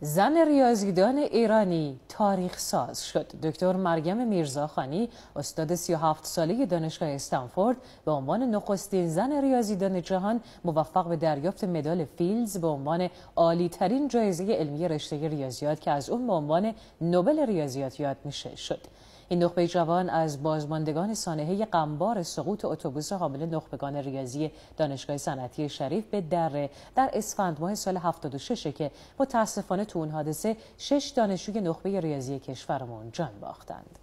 زن ریاضیدان ایرانی تاریخ ساز شد دکتر مریم میرزاخانی استاد 37 ساله دانشگاه استنفورد به عنوان نخستین زن ریاضیدان جهان موفق به دریافت مدال فیلز به عنوان عالی ترین جایزه علمی رشته ریاضیات که از اون به عنوان نوبل ریاضیات یاد میشه شد این نخبه جوان از بازماندگان سانحه قنبار سقوط اتوبوس حامل نخبگان ریاضی دانشگاه صنعتی شریف به دره در اسفند ماه سال 76 که متاسفانه تو اون حادثه شش دانشجوی نخبه ریاضی کشورمون جان باختند.